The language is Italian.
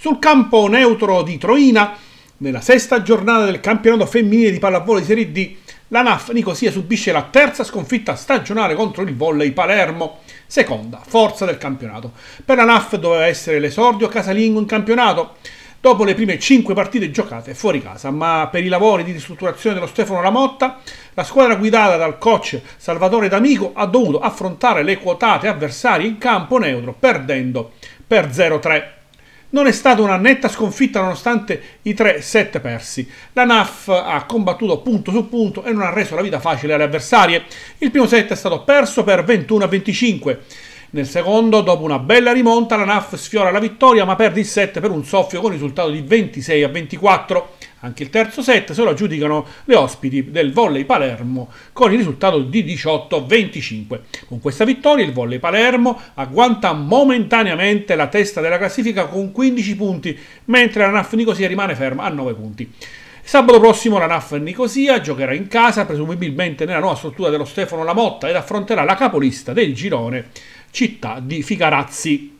sul campo neutro di Troina. Nella sesta giornata del campionato femminile di pallavolo di Serie D, la NAF Nicosia subisce la terza sconfitta stagionale contro il volley Palermo, seconda forza del campionato. Per la NAF doveva essere l'esordio casalingo in campionato, dopo le prime 5 partite giocate fuori casa, ma per i lavori di ristrutturazione dello Stefano Lamotta, la squadra guidata dal coach Salvatore D'Amico ha dovuto affrontare le quotate avversarie in campo neutro, perdendo per 0-3. Non è stata una netta sconfitta nonostante i 3 set persi. La NAF ha combattuto punto su punto e non ha reso la vita facile alle avversarie. Il primo set è stato perso per 21 a 25. Nel secondo, dopo una bella rimonta, la NAF sfiora la vittoria ma perde il set per un soffio con risultato di 26 a 24. Anche il terzo set se lo aggiudicano le ospiti del Volley Palermo con il risultato di 18-25. Con questa vittoria il Volley Palermo agguanta momentaneamente la testa della classifica con 15 punti, mentre la NAF Nicosia rimane ferma a 9 punti. Sabato prossimo la NAF Nicosia giocherà in casa, presumibilmente nella nuova struttura dello Stefano Lamotta, ed affronterà la capolista del girone, città di Figarazzi.